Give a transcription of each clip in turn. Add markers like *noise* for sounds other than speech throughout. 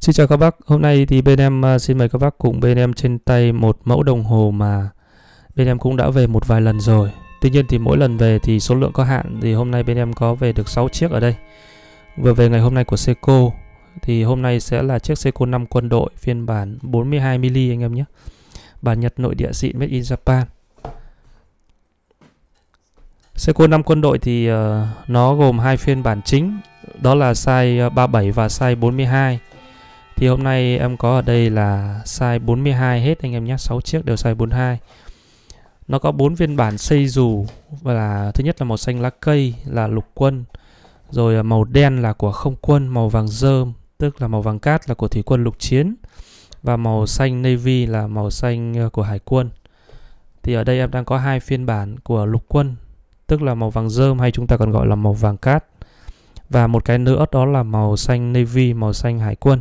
Xin chào các bác, hôm nay thì bên em à, xin mời các bác cùng bên em trên tay một mẫu đồng hồ mà bên em cũng đã về một vài lần rồi Tuy nhiên thì mỗi lần về thì số lượng có hạn thì hôm nay bên em có về được 6 chiếc ở đây Vừa về ngày hôm nay của Seiko thì hôm nay sẽ là chiếc Seiko 5 quân đội phiên bản 42mm anh em nhé Bản Nhật nội địa xịn made in Japan Seiko 5 quân đội thì uh, nó gồm hai phiên bản chính đó là size 37 à, và size 42 thì hôm nay em có ở đây là size 42 hết anh em nhé 6 chiếc đều size 42 nó có bốn phiên bản xây dù và là thứ nhất là màu xanh lá cây là lục quân rồi à, màu đen là của không quân màu vàng dơm tức là màu vàng cát là của thủy quân lục chiến và màu xanh navy là màu xanh à, của hải quân thì ở đây em đang có hai phiên bản của lục quân tức là màu vàng dơm hay chúng ta còn gọi là màu vàng cát và một cái nữa đó là màu xanh navy màu xanh hải quân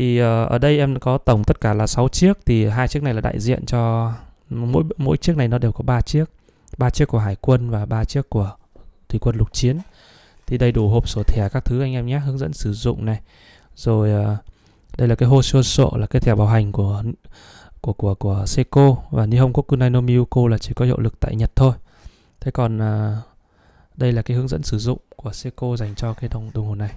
thì ờ, ở đây em có tổng tất cả là 6 chiếc thì hai chiếc này là đại diện cho mỗi mỗi chiếc này nó đều có 3 chiếc ba chiếc của hải quân và ba chiếc của thủy quân lục chiến thì đầy đủ hộp sổ thẻ các thứ anh em nhé hướng dẫn sử dụng này rồi ờ, đây là cái hô sổ là cái thẻ bảo hành của của của của Seiko và Nihon Kokunai no Miyuko là chỉ có hiệu lực tại Nhật thôi. Thế còn ờ, đây là cái hướng dẫn sử dụng của Seiko dành cho cái đồng đồng hồ này.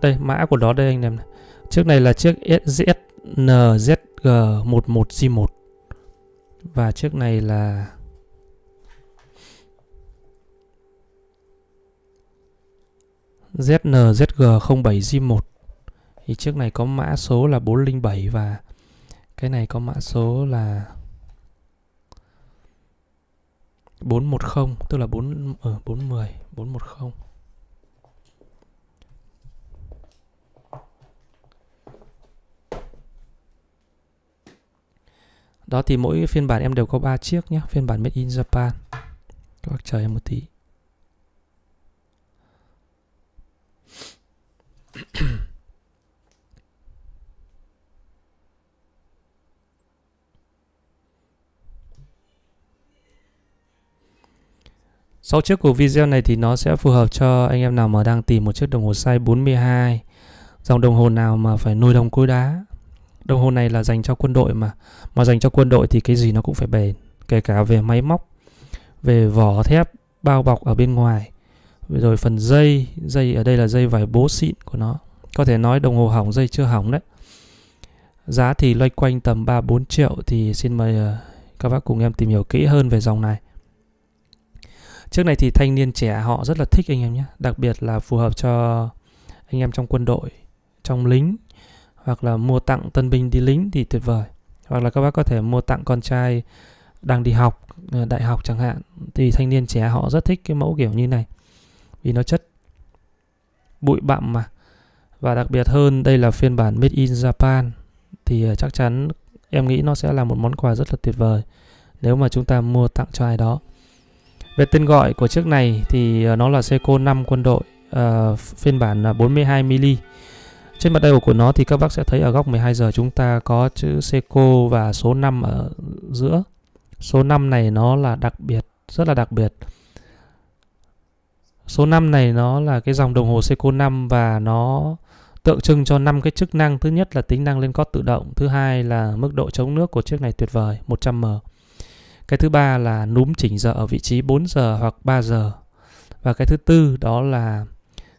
đây mã của nó đây anh em này chiếc này là chiếc ZNZG11G1 và chiếc này là ZNZG07G1 thì chiếc này có mã số là 407 và cái này có mã số là 410 tức là 4 ở ừ, 410 410 đó thì mỗi phiên bản em đều có 3 chiếc nhé phiên bản made in Japan các bác chờ em một tí *coughs* Sau chiếc của video này thì nó sẽ phù hợp cho anh em nào mà đang tìm một chiếc đồng hồ size 42 Dòng đồng hồ nào mà phải nuôi đồng cối đá Đồng hồ này là dành cho quân đội mà. Mà dành cho quân đội thì cái gì nó cũng phải bền, kể cả về máy móc, về vỏ thép bao bọc ở bên ngoài. Rồi phần dây, dây ở đây là dây vải bố xịn của nó. Có thể nói đồng hồ hỏng dây chưa hỏng đấy. Giá thì loanh quanh tầm 3-4 triệu thì xin mời ờ, các bác cùng em tìm hiểu kỹ hơn về dòng này. Trước này thì thanh niên trẻ họ rất là thích anh em nhé, đặc biệt là phù hợp cho anh em trong quân đội, trong lính hoặc là mua tặng tân binh đi lính thì tuyệt vời hoặc là các bác có thể mua tặng con trai đang đi học ờ, đại học chẳng hạn thì thanh niên trẻ họ rất thích cái mẫu kiểu như này vì nó chất bụi bặm mà và đặc biệt hơn đây là phiên bản made in Japan thì ờ, chắc chắn em nghĩ nó sẽ là một món quà rất là tuyệt vời nếu mà chúng ta mua tặng cho ai đó về tên gọi của chiếc này thì ờ, nó là Seiko 5 quân đội uh, phiên bản 42 mm trên mặt đầu của nó thì các bác sẽ thấy ở góc 12 giờ chúng ta có chữ Seiko và số 5 ở giữa. Số 5 này nó là đặc biệt, rất là đặc biệt. Số 5 này nó là cái dòng đồng hồ Seiko 5 và nó tượng trưng cho năm cái chức năng. Thứ nhất là tính năng lên cót tự động, thứ hai là mức độ chống nước của chiếc này tuyệt vời, 100m. Cái thứ ba là núm chỉnh giờ ở vị trí 4 giờ hoặc 3 giờ. Và cái thứ tư đó là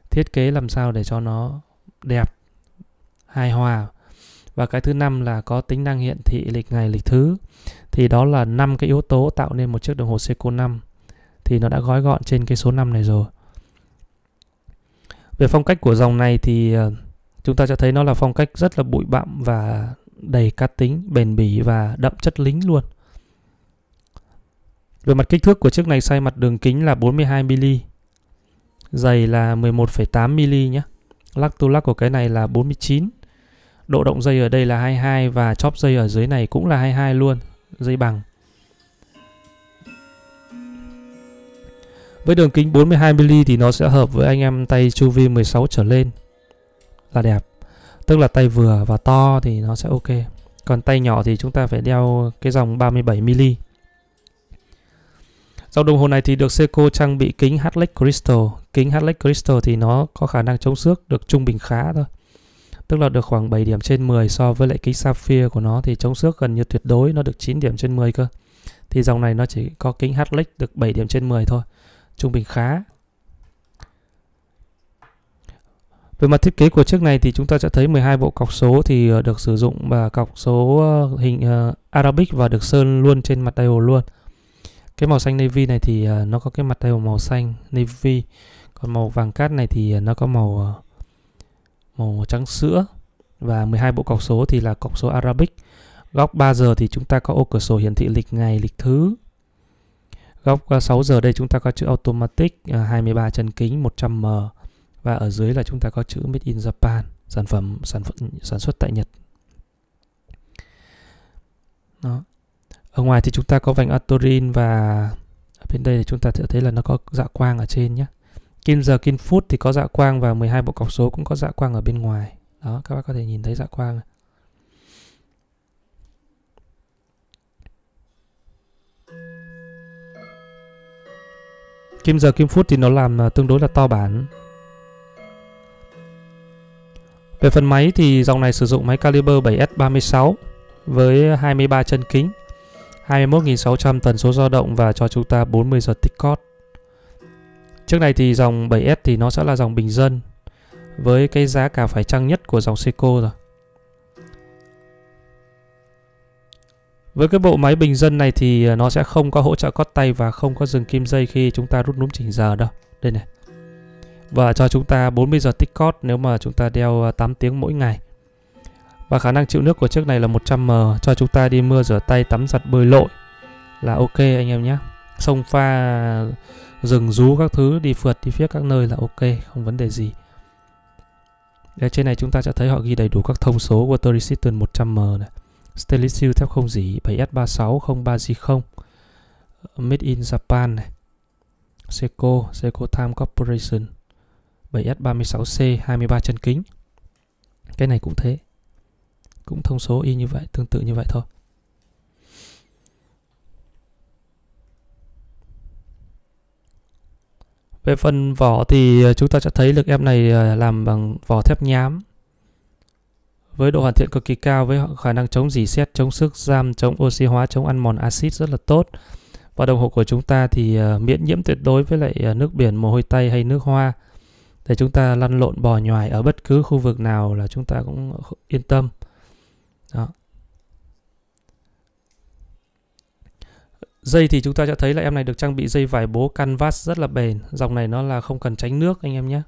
thiết kế làm sao để cho nó đẹp hài hòa và cái thứ năm là có tính năng hiển thị lịch ngày lịch thứ thì đó là năm cái yếu tố tạo nên một chiếc đồng hồ Seiko 5 thì nó đã gói gọn trên cái số 5 này rồi về phong cách của dòng này thì ờ, chúng ta sẽ thấy nó là phong cách rất là bụi bặm và đầy cá tính bền bỉ và đậm chất lính luôn về mặt kích thước của chiếc này size mặt đường kính là 42mm Dày là 11,8mm nhé Lắc tu lắc của cái này là 49 Độ động dây ở đây là 22 và chóp dây ở dưới này cũng là 22 luôn, dây bằng. Với đường kính 42mm thì nó sẽ hợp với anh em tay chu vi 16 trở lên là đẹp. Tức là tay vừa và to thì nó sẽ ok. Còn tay nhỏ thì chúng ta phải đeo cái dòng 37mm. Dòng đồng hồ này thì được Seiko trang bị kính Hartley Crystal. Kính Hartley Crystal thì nó có khả năng chống xước được trung bình khá thôi tức là được khoảng 7 điểm trên 10 so với lại kính sapphire của nó thì chống xước gần như tuyệt đối nó được 9 điểm trên 10 cơ thì dòng này nó chỉ có kính Hlex được 7 điểm trên 10 thôi trung bình khá Về mặt thiết kế của chiếc này thì chúng ta sẽ thấy 12 bộ cọc số thì ờ, được sử dụng và cọc số ờ, hình ờ, Arabic và được sơn luôn trên mặt diode luôn. Cái màu xanh navy này thì nó có cái mặt diode màu xanh navy, còn màu vàng cát này thì nó có màu màu trắng sữa và 12 bộ cọc số thì là cọc số Arabic. Góc 3 giờ thì chúng ta có ô cửa sổ hiển thị lịch ngày, lịch thứ. Góc 6 à, giờ đây chúng ta có chữ automatic 23 à, chân kính 100m và ở dưới là chúng ta có chữ made in Japan, sản phẩm sản phẩm sản xuất tại Nhật. Đó. Ở ngoài thì chúng ta có vành Atorin và ở bên đây thì chúng ta sẽ thấy là nó có dạ quang ở trên nhé. Kim giờ, kim phút thì có dạ quang và 12 bộ cọc số cũng có dạ quang ở bên ngoài. Đó, các bác có thể nhìn thấy dạ quang Kim giờ kim phút thì nó làm à, tương đối là to bản. Về phần máy thì dòng này sử dụng máy caliber 7S36 với 23 chân kính, 21.600 tần số dao động và cho chúng ta 40 giờ tích cót. Trước này thì dòng 7S thì nó sẽ là dòng bình dân với cái giá cả phải chăng nhất của dòng Seiko rồi. Với cái bộ máy bình dân này thì à, nó sẽ không có hỗ trợ cót tay và không có dừng kim dây khi chúng ta rút núm chỉnh giờ đâu. Đây này. Và cho chúng ta 40 giờ tích cót nếu mà chúng ta đeo 8 à, tiếng mỗi ngày. Và khả năng chịu nước của chiếc này là 100m cho chúng ta đi mưa rửa tay tắm giặt bơi lội là ok anh em nhé. Sông pha rừng rú các thứ đi phượt đi phiếc các nơi là ok không vấn đề gì Đấy, trên này chúng ta sẽ thấy họ ghi đầy đủ các thông số water resistant 100m này stainless steel thép không dỉ 7S36 03G0 made in Japan này Seiko Seiko Time Corporation 7S36C 23 chân kính cái này cũng thế cũng thông số y như vậy tương tự như vậy thôi Về phần vỏ thì ờ, chúng ta sẽ thấy lực ép này ờ, làm bằng vỏ thép nhám với độ hoàn thiện cực kỳ cao với khả năng chống dỉ xét, chống sức giam, chống oxy hóa, chống ăn mòn axit rất là tốt. Và đồng hồ của chúng ta thì ờ, miễn nhiễm tuyệt đối với lại nước biển, mồ hôi tay hay nước hoa để chúng ta lăn lộn bò nhoài ở bất cứ khu vực nào là chúng ta cũng yên tâm. Đó. Dây thì chúng ta sẽ thấy là em này được trang bị dây vải bố canvas rất là bền. Dòng này nó là không cần tránh nước anh em nhé.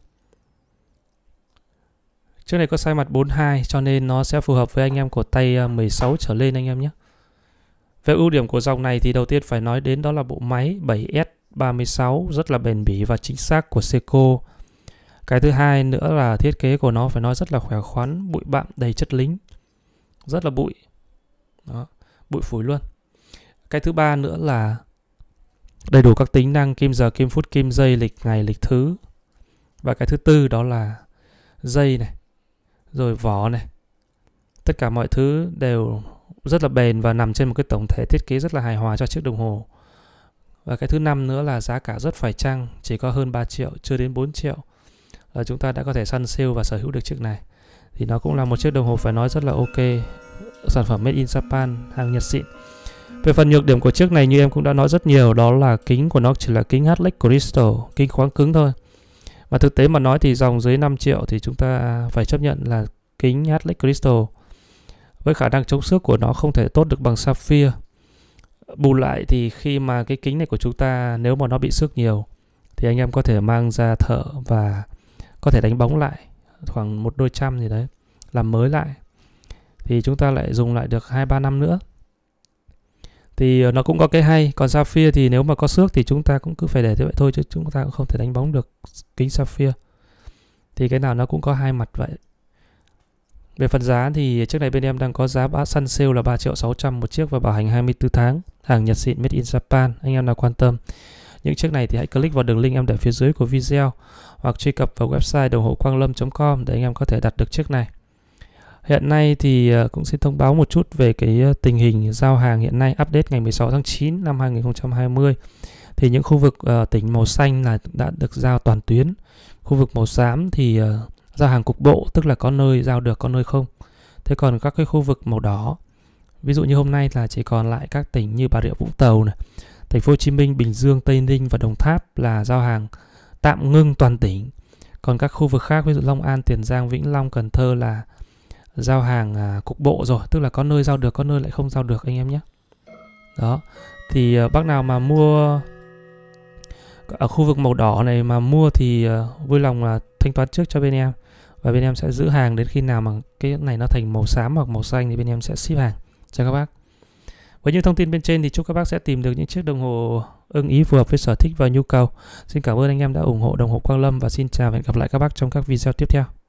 Chiếc này có size mặt 42 cho nên nó sẽ phù hợp với anh em của tay 16 à, trở lên anh em nhé. Về ưu điểm của dòng này thì đầu tiên phải nói đến đó là bộ máy 7S36 rất là bền bỉ và chính xác của Seiko. Cái thứ hai nữa là thiết kế của nó phải nói rất là khỏe khoắn, bụi bặm đầy chất lính. Rất là bụi. Đó, bụi phủi luôn. Cái thứ ba nữa là đầy đủ các tính năng kim giờ, kim phút, kim giây, lịch ngày, lịch thứ. Và cái thứ tư đó là dây này, rồi vỏ này. Tất cả mọi thứ đều rất là bền và nằm trên một cái tổng thể thiết kế rất là hài hòa cho chiếc đồng hồ. Và cái thứ năm nữa là giá cả rất phải chăng, chỉ có hơn 3 triệu, chưa đến 4 triệu là chúng ta đã có thể săn sale và sở hữu được chiếc này. Thì nó cũng là một chiếc đồng hồ phải nói rất là ok, sản phẩm made in Japan, hàng Nhật xịn. Về phần nhược điểm của chiếc này như em cũng đã nói rất nhiều đó là kính của nó chỉ là kính Hlex Crystal, kính khoáng cứng thôi. Mà thực tế mà nói thì dòng dưới 5 triệu thì chúng ta phải chấp nhận là kính Hlex Crystal với khả năng chống xước của nó không thể tốt được bằng Sapphire. Bù lại thì khi mà cái kính này của chúng ta nếu mà nó bị xước nhiều thì anh em có thể mang ra thợ và có thể đánh bóng lại khoảng một đôi trăm gì đấy làm mới lại thì chúng ta lại dùng lại được hai ba năm nữa thì ờ, nó cũng có cái hay còn sapphire thì nếu mà có xước thì chúng ta cũng cứ phải để thế vậy thôi chứ chúng ta cũng không thể đánh bóng được kính sapphire thì cái nào nó cũng có hai mặt vậy về phần giá thì trước này bên em đang có giá săn sale là 3 triệu 600 một chiếc và bảo hành 24 tháng. Hàng Nhật xịn made in Japan, anh em nào quan tâm. Những chiếc này thì hãy click vào đường link em để phía dưới của video hoặc truy cập vào website đồng hồ quang lâm com để anh em có thể đặt được chiếc này. Hiện nay thì ờ, cũng xin thông báo một chút về cái ờ, tình hình giao hàng hiện nay update ngày 16 tháng 9 năm 2020. Thì những khu vực ờ, tỉnh màu xanh là đã được giao toàn tuyến. Khu vực màu xám thì giao hàng cục bộ tức là có nơi giao được có nơi không. Thế còn các cái khu vực màu đỏ ví dụ như hôm nay là chỉ còn lại các tỉnh như Bà Rịa Vũng Tàu này, Thành phố Hồ Chí Minh, Bình Dương, Tây Ninh và Đồng Tháp là giao hàng tạm ngưng toàn tỉnh. Còn các khu vực khác ví dụ Long An, Tiền Giang, Vĩnh Long, Cần Thơ là giao hàng à, cục bộ rồi tức là có nơi giao được có nơi lại không giao được anh em nhé đó thì à, bác nào mà mua ở khu vực màu đỏ này mà mua thì à, vui lòng là thanh toán trước cho bên em và bên em sẽ giữ hàng đến khi nào mà cái này nó thành màu xám hoặc màu xanh thì bên em sẽ ship hàng cho các bác với những thông tin bên trên thì chúc các bác sẽ tìm được những chiếc đồng hồ ưng ý phù hợp với sở thích và nhu cầu. Xin cảm ơn anh em đã ủng hộ đồng hồ Quang Lâm và xin chào và hẹn gặp lại các bác trong các video tiếp theo.